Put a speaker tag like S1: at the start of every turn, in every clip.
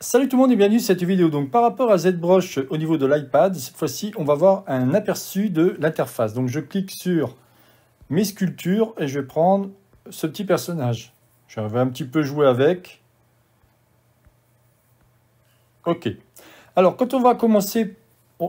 S1: Salut tout le monde et bienvenue dans cette vidéo. Donc par rapport à ZBrush au niveau de l'iPad, cette fois-ci on va voir un aperçu de l'interface. Donc je clique sur mes sculptures et je vais prendre ce petit personnage. Je vais un petit peu jouer avec. Ok. Alors quand on va commencer,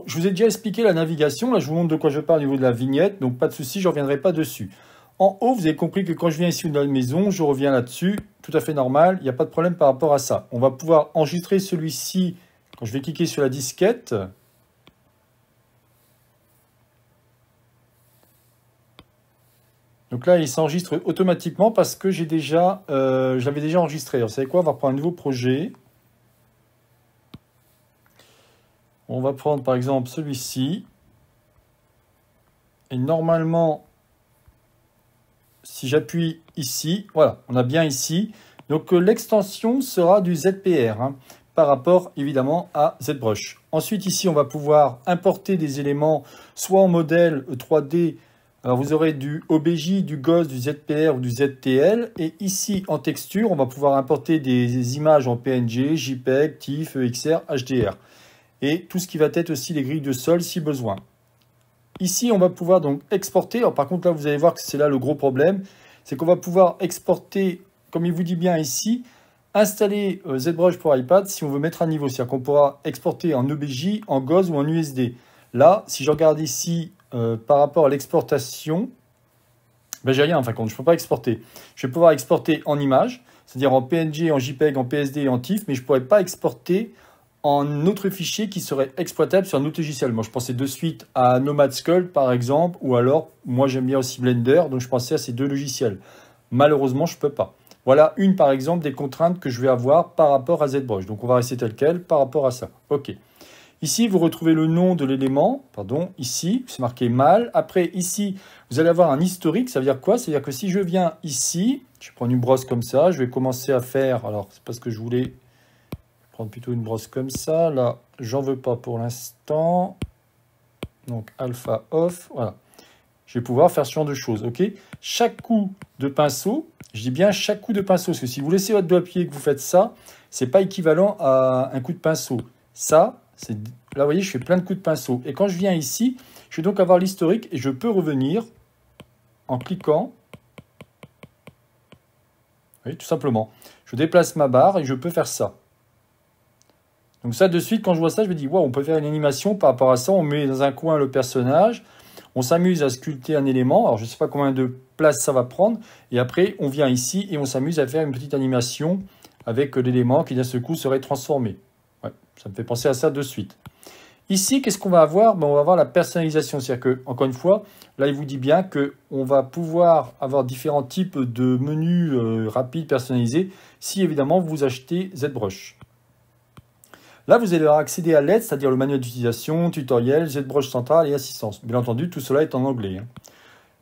S1: je vous ai déjà expliqué la navigation. Là je vous montre de quoi je parle au niveau de la vignette, donc pas de souci, je ne reviendrai pas dessus en haut, vous avez compris que quand je viens ici dans la maison, je reviens là-dessus, tout à fait normal, il n'y a pas de problème par rapport à ça. On va pouvoir enregistrer celui-ci quand je vais cliquer sur la disquette. Donc là, il s'enregistre automatiquement parce que j'ai déjà, euh, je l'avais déjà enregistré. vous savez quoi On va prendre un nouveau projet. On va prendre par exemple celui-ci. Et normalement, si j'appuie ici, voilà, on a bien ici. Donc euh, l'extension sera du ZPR hein, par rapport évidemment à ZBrush. Ensuite ici, on va pouvoir importer des éléments soit en modèle 3D, alors vous aurez du OBJ, du GOS, du ZPR ou du ZTL. Et ici, en texture, on va pouvoir importer des images en PNG, JPEG, TIFF, EXR, HDR. Et tout ce qui va être aussi les grilles de sol si besoin. Ici, on va pouvoir donc exporter. par contre, là, vous allez voir que c'est là le gros problème. C'est qu'on va pouvoir exporter, comme il vous dit bien ici, installer euh, ZBrush pour iPad si on veut mettre à niveau. C'est-à-dire qu'on pourra exporter en OBJ, e en GOS ou en USD. Là, si je regarde ici euh, par rapport à l'exportation, ben, j'ai rien en fin je ne peux pas exporter. Je vais pouvoir exporter en image, c'est-à-dire en PNG, en JPEG, en PSD et en TIFF, mais je ne pourrais pas exporter en autre fichier qui serait exploitable sur un autre logiciel. Moi, je pensais de suite à Nomad par exemple, ou alors, moi, j'aime bien aussi Blender, donc je pensais à ces deux logiciels. Malheureusement, je ne peux pas. Voilà une, par exemple, des contraintes que je vais avoir par rapport à ZBrush. Donc, on va rester tel quel par rapport à ça. OK. Ici, vous retrouvez le nom de l'élément, pardon, ici, c'est marqué mal. Après, ici, vous allez avoir un historique, ça veut dire quoi C'est-à-dire que si je viens ici, je prends une brosse comme ça, je vais commencer à faire, alors, c'est pas ce que je voulais, prendre plutôt une brosse comme ça. Là, j'en veux pas pour l'instant. Donc, alpha off, voilà. Je vais pouvoir faire ce genre de choses, ok Chaque coup de pinceau, je dis bien chaque coup de pinceau, parce que si vous laissez votre doigt pied que vous faites ça, c'est pas équivalent à un coup de pinceau. Ça, c'est... Là, vous voyez, je fais plein de coups de pinceau. Et quand je viens ici, je vais donc avoir l'historique et je peux revenir en cliquant. Oui, tout simplement. Je déplace ma barre et je peux faire ça. Donc ça, de suite, quand je vois ça, je me dis, waouh on peut faire une animation par rapport à ça. On met dans un coin le personnage, on s'amuse à sculpter un élément. Alors, je ne sais pas combien de place ça va prendre. Et après, on vient ici et on s'amuse à faire une petite animation avec euh, l'élément qui, d'un seul coup, serait transformé. Ouais, ça me fait penser à ça de suite. Ici, qu'est-ce qu'on va avoir ben, On va avoir la personnalisation. C'est-à-dire que, encore une fois, là, il vous dit bien qu'on va pouvoir avoir différents types de menus euh, rapides personnalisés si, évidemment, vous achetez ZBrush. Là, vous allez accéder à l'aide, c'est-à-dire le manuel d'utilisation, tutoriel, Z de broche centrale et assistance. Bien entendu, tout cela est en anglais. Hein.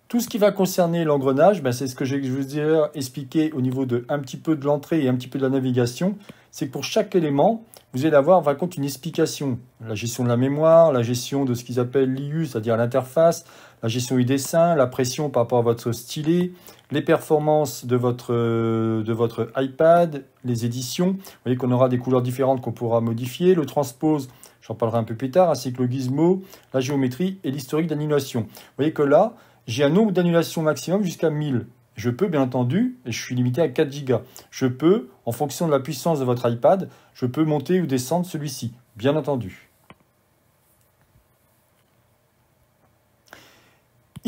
S1: Tout ce qui va concerner l'engrenage, ben, c'est ce que je vais vous expliquer au niveau de un petit peu de l'entrée et un petit peu de la navigation. C'est que pour chaque élément, vous allez avoir une explication. La gestion de la mémoire, la gestion de ce qu'ils appellent l'IU, c'est-à-dire l'interface, la gestion du dessin, la pression par rapport à votre stylet, les performances de votre, de votre iPad, les éditions. Vous voyez qu'on aura des couleurs différentes qu'on pourra modifier, le transpose, j'en parlerai un peu plus tard, ainsi que le gizmo, la géométrie et l'historique d'annulation. Vous voyez que là, j'ai un nombre d'annulations maximum jusqu'à 1000. Je peux, bien entendu, et je suis limité à 4 Go, je peux, en fonction de la puissance de votre iPad, je peux monter ou descendre celui-ci, bien entendu.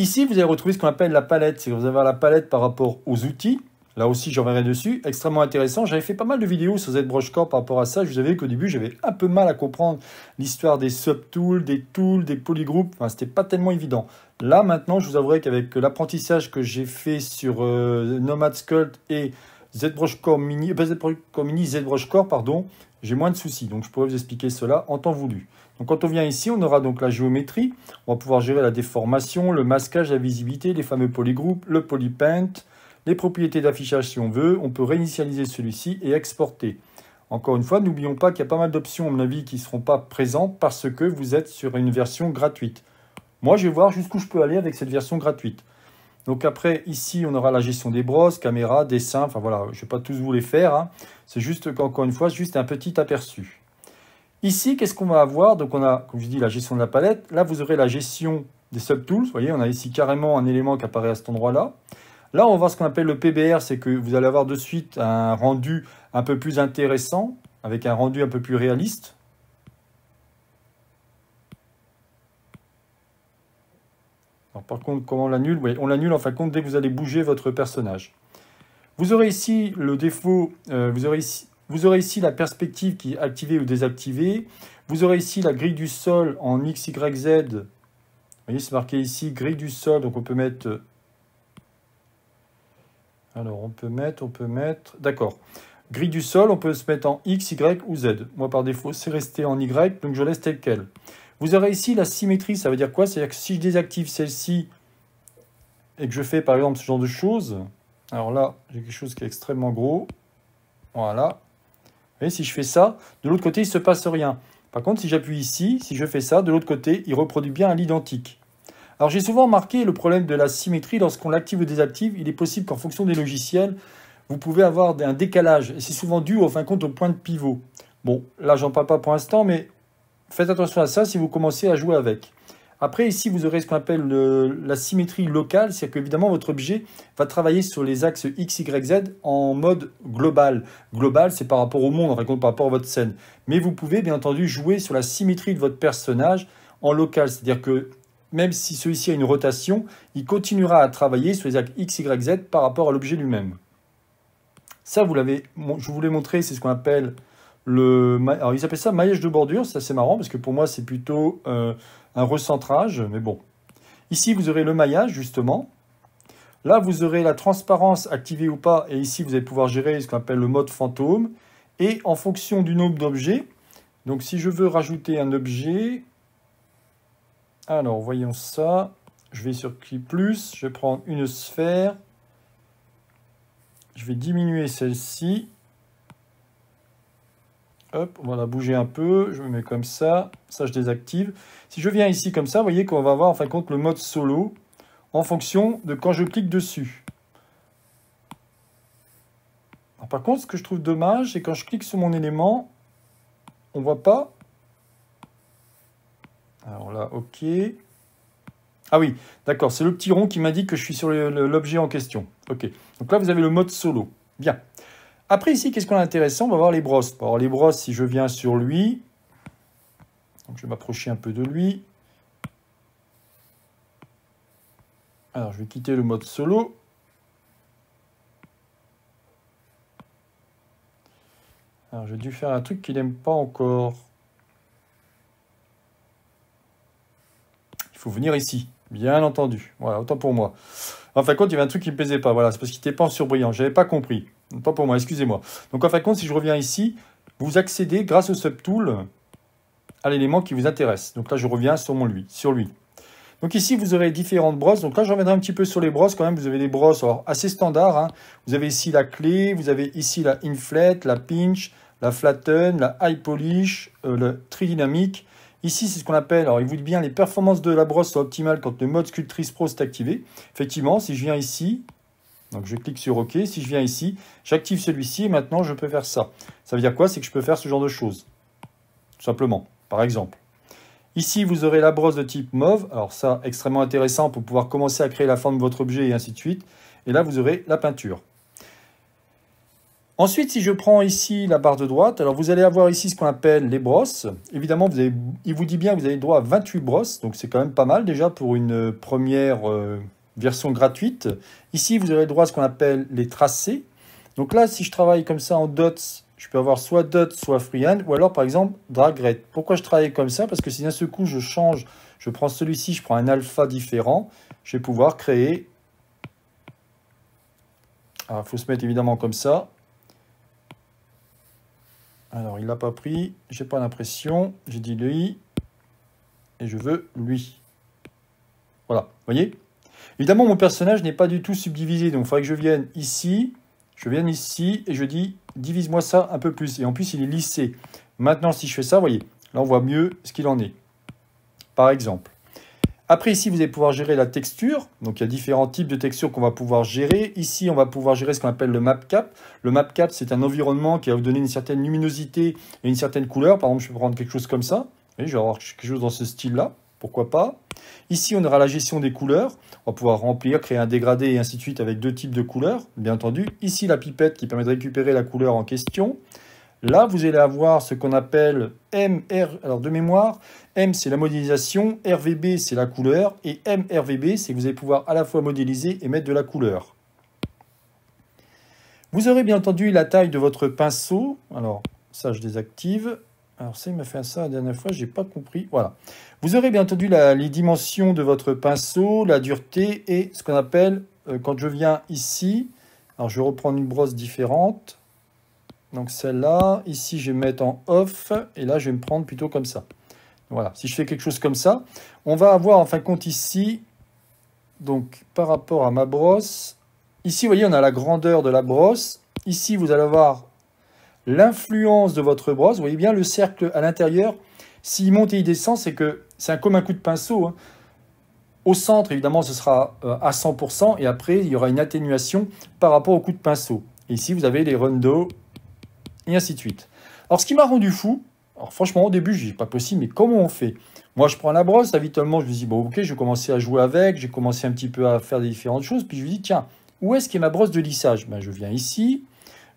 S1: Ici, vous allez retrouver ce qu'on appelle la palette. C'est vous avez la palette par rapport aux outils. Là aussi, j'en verrai dessus. Extrêmement intéressant. J'avais fait pas mal de vidéos sur ZBrush Core par rapport à ça. Je vous avais dit qu'au début, j'avais un peu mal à comprendre l'histoire des subtools, des tools, des polygroupes. Enfin, c'était pas tellement évident. Là, maintenant, je vous avouerai qu'avec l'apprentissage que j'ai fait sur euh, Nomad Sculpt et ZBrush Core Mini, euh, ZBrush Core Mini, Core, pardon, j'ai moins de soucis. Donc, je pourrais vous expliquer cela en temps voulu. Donc quand on vient ici, on aura donc la géométrie, on va pouvoir gérer la déformation, le masquage, la visibilité, les fameux polygroupes, le polypaint, les propriétés d'affichage si on veut, on peut réinitialiser celui-ci et exporter. Encore une fois, n'oublions pas qu'il y a pas mal d'options, à mon avis, qui ne seront pas présentes parce que vous êtes sur une version gratuite. Moi, je vais voir jusqu'où je peux aller avec cette version gratuite. Donc après, ici, on aura la gestion des brosses, caméras, dessins, enfin voilà, je ne vais pas tous vous les faire. Hein. C'est juste qu'encore une fois, juste un petit aperçu. Ici, qu'est-ce qu'on va avoir Donc on a, comme je dis, la gestion de la palette. Là, vous aurez la gestion des subtools. Vous voyez, on a ici carrément un élément qui apparaît à cet endroit-là. Là, on va voir ce qu'on appelle le PBR, c'est que vous allez avoir de suite un rendu un peu plus intéressant, avec un rendu un peu plus réaliste. par contre, comment on l'annule oui, On l'annule en fin de compte dès que vous allez bouger votre personnage. Vous aurez ici le défaut, euh, vous aurez ici vous aurez ici la perspective qui est activée ou désactivée. Vous aurez ici la grille du sol en X, Y, Z. Vous voyez, c'est marqué ici grille du sol. Donc on peut mettre... Alors on peut mettre, on peut mettre... D'accord. Grille du sol, on peut se mettre en X, Y ou Z. Moi par défaut, c'est resté en Y, donc je laisse tel quel. Vous aurez ici la symétrie, ça veut dire quoi C'est-à-dire que si je désactive celle-ci et que je fais par exemple ce genre de choses, alors là, j'ai quelque chose qui est extrêmement gros. Voilà si je fais ça, de l'autre côté, il ne se passe rien. Par contre, si j'appuie ici, si je fais ça, de l'autre côté, il reproduit bien à l'identique. Alors j'ai souvent marqué le problème de la symétrie lorsqu'on l'active ou désactive. Il est possible qu'en fonction des logiciels, vous pouvez avoir un décalage. Et c'est souvent dû, au fin compte, au point de pivot. Bon, là, j'en parle pas pour l'instant, mais faites attention à ça si vous commencez à jouer avec. Après, ici, vous aurez ce qu'on appelle la symétrie locale, c'est-à-dire qu'évidemment, votre objet va travailler sur les axes X, Y, Z en mode global. Global, c'est par rapport au monde, par rapport à votre scène. Mais vous pouvez, bien entendu, jouer sur la symétrie de votre personnage en local, c'est-à-dire que même si celui-ci a une rotation, il continuera à travailler sur les axes X, Y, Z par rapport à l'objet lui-même. Ça, vous l'avez, je vous l'ai montré, c'est ce qu'on appelle le... Alors, ils appellent ça maillage de bordure, Ça c'est marrant, parce que pour moi, c'est plutôt... Euh, un recentrage, mais bon. Ici, vous aurez le maillage, justement. Là, vous aurez la transparence activée ou pas, et ici, vous allez pouvoir gérer ce qu'on appelle le mode fantôme. Et en fonction du nombre d'objets, donc si je veux rajouter un objet, alors voyons ça, je vais sur qui plus, je vais prendre une sphère, je vais diminuer celle-ci, Hop, on va la bouger un peu. Je me mets comme ça. Ça, je désactive. Si je viens ici comme ça, vous voyez qu'on va avoir en fin de compte le mode solo en fonction de quand je clique dessus. par contre, ce que je trouve dommage, c'est quand je clique sur mon élément, on voit pas. Alors là, OK. Ah oui, d'accord, c'est le petit rond qui m'indique que je suis sur l'objet en question. OK. Donc là, vous avez le mode solo. Bien. Après, ici, qu'est-ce qu'on a intéressant On va voir les brosses. Alors, les brosses, si je viens sur lui, donc je vais m'approcher un peu de lui. Alors, je vais quitter le mode solo. Alors, j'ai dû faire un truc qu'il n'aime pas encore. Il faut venir ici, bien entendu. Voilà, autant pour moi. Enfin, quand il y avait un truc qui ne plaisait pas, voilà, c'est parce qu'il n'était pas en surbrillant, Je n'avais pas compris. Pas pour moi, excusez-moi. Donc en fin de compte, si je reviens ici, vous accédez grâce au subtool à l'élément qui vous intéresse. Donc là, je reviens sur, lui, sur lui. Donc ici, vous aurez différentes brosses. Donc là, je reviendrai un petit peu sur les brosses quand même. Vous avez des brosses assez standards. Hein. Vous avez ici la clé, vous avez ici la inflate, la pinch, la flatten, la high polish, le euh, le tridynamique. Ici, c'est ce qu'on appelle, alors il vous dit bien, les performances de la brosse sont optimales quand le mode sculptrice pro est activé. Effectivement, si je viens ici, donc je clique sur OK. Si je viens ici, j'active celui-ci et maintenant je peux faire ça. Ça veut dire quoi C'est que je peux faire ce genre de choses. Tout simplement, par exemple. Ici, vous aurez la brosse de type mauve. Alors ça, extrêmement intéressant pour pouvoir commencer à créer la forme de votre objet et ainsi de suite. Et là, vous aurez la peinture. Ensuite, si je prends ici la barre de droite, alors vous allez avoir ici ce qu'on appelle les brosses. Évidemment, il vous dit bien que vous avez droit à 28 brosses, donc c'est quand même pas mal déjà pour une première... Euh, version gratuite. Ici, vous avez droit à ce qu'on appelle les tracés. Donc là, si je travaille comme ça en dots, je peux avoir soit dots, soit freehand, ou alors par exemple dragrette. Pourquoi je travaille comme ça Parce que si d'un seul coup je change, je prends celui-ci, je prends un alpha différent, je vais pouvoir créer... Alors, ah, il faut se mettre évidemment comme ça. Alors, il l'a pas pris, j'ai pas l'impression, j'ai dit lui, et je veux lui. Voilà, vous voyez Évidemment, mon personnage n'est pas du tout subdivisé, donc il faudrait que je vienne ici, je viens ici, et je dis, divise-moi ça un peu plus. Et en plus, il est lissé. Maintenant, si je fais ça, vous voyez, là, on voit mieux ce qu'il en est, par exemple. Après, ici, vous allez pouvoir gérer la texture. Donc, il y a différents types de textures qu'on va pouvoir gérer. Ici, on va pouvoir gérer ce qu'on appelle le map cap, Le map cap c'est un environnement qui va vous donner une certaine luminosité et une certaine couleur. Par exemple, je vais prendre quelque chose comme ça. Et je vais avoir quelque chose dans ce style-là pourquoi pas. Ici, on aura la gestion des couleurs. On va pouvoir remplir, créer un dégradé et ainsi de suite avec deux types de couleurs, bien entendu. Ici, la pipette qui permet de récupérer la couleur en question. Là, vous allez avoir ce qu'on appelle MR, alors de mémoire, M c'est la modélisation, RVB c'est la couleur, et MRVB c'est que vous allez pouvoir à la fois modéliser et mettre de la couleur. Vous aurez bien entendu la taille de votre pinceau, alors ça je désactive, alors ça, il m'a fait ça la dernière fois, j'ai pas compris. Voilà. Vous aurez bien entendu les dimensions de votre pinceau, la dureté et ce qu'on appelle, euh, quand je viens ici, alors je vais reprendre une brosse différente. Donc celle-là, ici je vais mettre en off et là je vais me prendre plutôt comme ça. Voilà, si je fais quelque chose comme ça, on va avoir en fin de compte ici, donc par rapport à ma brosse, ici vous voyez on a la grandeur de la brosse, ici vous allez avoir l'influence de votre brosse. Vous voyez bien le cercle à l'intérieur. S'il monte et il descend, c'est que c'est comme un coup de pinceau. Hein. Au centre, évidemment, ce sera euh, à 100%, et après, il y aura une atténuation par rapport au coup de pinceau. ici, vous avez les rondos et ainsi de suite. Alors, ce qui m'a rendu fou, alors franchement, au début, je dis pas possible, mais comment on fait Moi, je prends la brosse, habituellement, je me dis, bon, ok, je vais commencer à jouer avec, j'ai commencé un petit peu à faire des différentes choses, puis je me dis, tiens, où est-ce qu'est ma brosse de lissage ben, Je viens ici,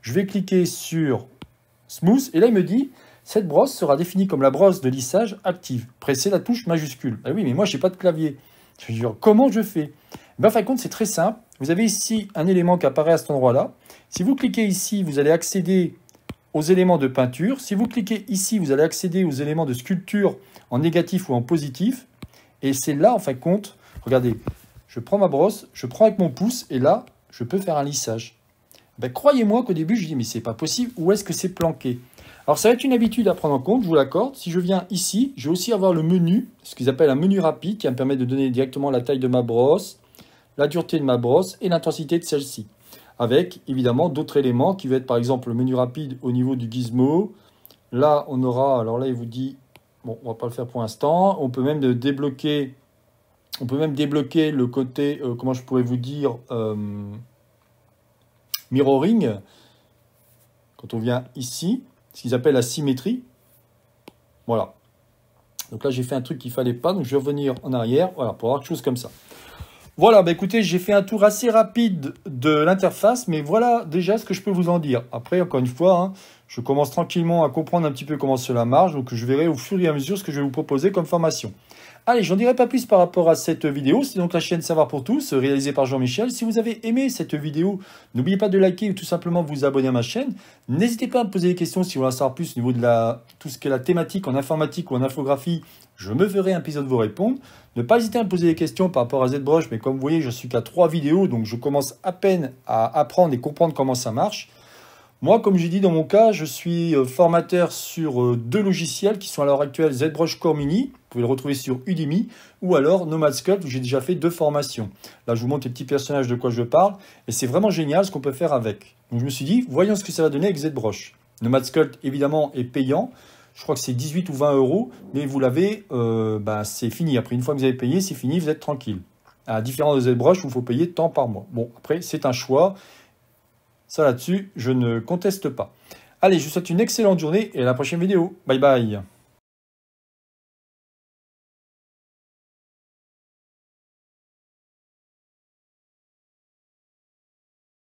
S1: je vais cliquer sur smooth. Et là, il me dit, cette brosse sera définie comme la brosse de lissage active. Pressez la touche majuscule. Ah oui, mais moi, je n'ai pas de clavier. Je oh, comment je fais ben, fin de compte, c'est très simple. Vous avez ici un élément qui apparaît à cet endroit-là. Si vous cliquez ici, vous allez accéder aux éléments de peinture. Si vous cliquez ici, vous allez accéder aux éléments de sculpture en négatif ou en positif. Et c'est là, en fin de compte, regardez, je prends ma brosse, je prends avec mon pouce, et là, je peux faire un lissage. Ben, croyez-moi qu'au début, je dis, mais c'est pas possible, où est-ce que c'est planqué Alors, ça va être une habitude à prendre en compte, je vous l'accorde. Si je viens ici, je vais aussi avoir le menu, ce qu'ils appellent un menu rapide, qui va me permettre de donner directement la taille de ma brosse, la dureté de ma brosse et l'intensité de celle-ci. Avec, évidemment, d'autres éléments qui va être, par exemple, le menu rapide au niveau du gizmo. Là, on aura, alors là, il vous dit, bon, on va pas le faire pour l'instant. On peut même débloquer, on peut même débloquer le côté, euh, comment je pourrais vous dire... Euh, mirroring, quand on vient ici, ce qu'ils appellent la symétrie, voilà. Donc là, j'ai fait un truc qu'il fallait pas, donc je vais revenir en arrière, voilà, pour avoir quelque chose comme ça. Voilà, bah écoutez, j'ai fait un tour assez rapide de l'interface, mais voilà déjà ce que je peux vous en dire. Après, encore une fois, hein, je commence tranquillement à comprendre un petit peu comment cela marche, donc je verrai au fur et à mesure ce que je vais vous proposer comme formation. Allez, j'en dirai pas plus par rapport à cette vidéo. C'est donc la chaîne Savoir pour tous, réalisée par Jean-Michel. Si vous avez aimé cette vidéo, n'oubliez pas de liker ou tout simplement vous abonner à ma chaîne. N'hésitez pas à me poser des questions si vous voulez en savoir plus au niveau de la, tout ce qui est la thématique en informatique ou en infographie. Je me ferai un épisode vous répondre. Ne pas hésiter à me poser des questions par rapport à ZBrush, mais comme vous voyez, je suis qu'à trois vidéos, donc je commence à peine à apprendre et comprendre comment ça marche. Moi, comme j'ai dit dans mon cas, je suis euh, formateur sur euh, deux logiciels qui sont à l'heure actuelle ZBrush Core Mini vous pouvez le retrouver sur Udemy ou alors Nomad Sculpt où j'ai déjà fait deux formations. Là, je vous montre les petits personnages de quoi je parle et c'est vraiment génial ce qu'on peut faire avec. Donc, je me suis dit, voyons ce que ça va donner avec ZBrush. Nomad Sculpt, évidemment, est payant. Je crois que c'est 18 ou 20 euros, mais vous l'avez, euh, bah, c'est fini. Après, une fois que vous avez payé, c'est fini, vous êtes tranquille. À différence de ZBrush, vous il faut payer tant par mois. Bon, après, c'est un choix. Ça là-dessus, je ne conteste pas. Allez, je vous souhaite une excellente journée et à la prochaine vidéo. Bye bye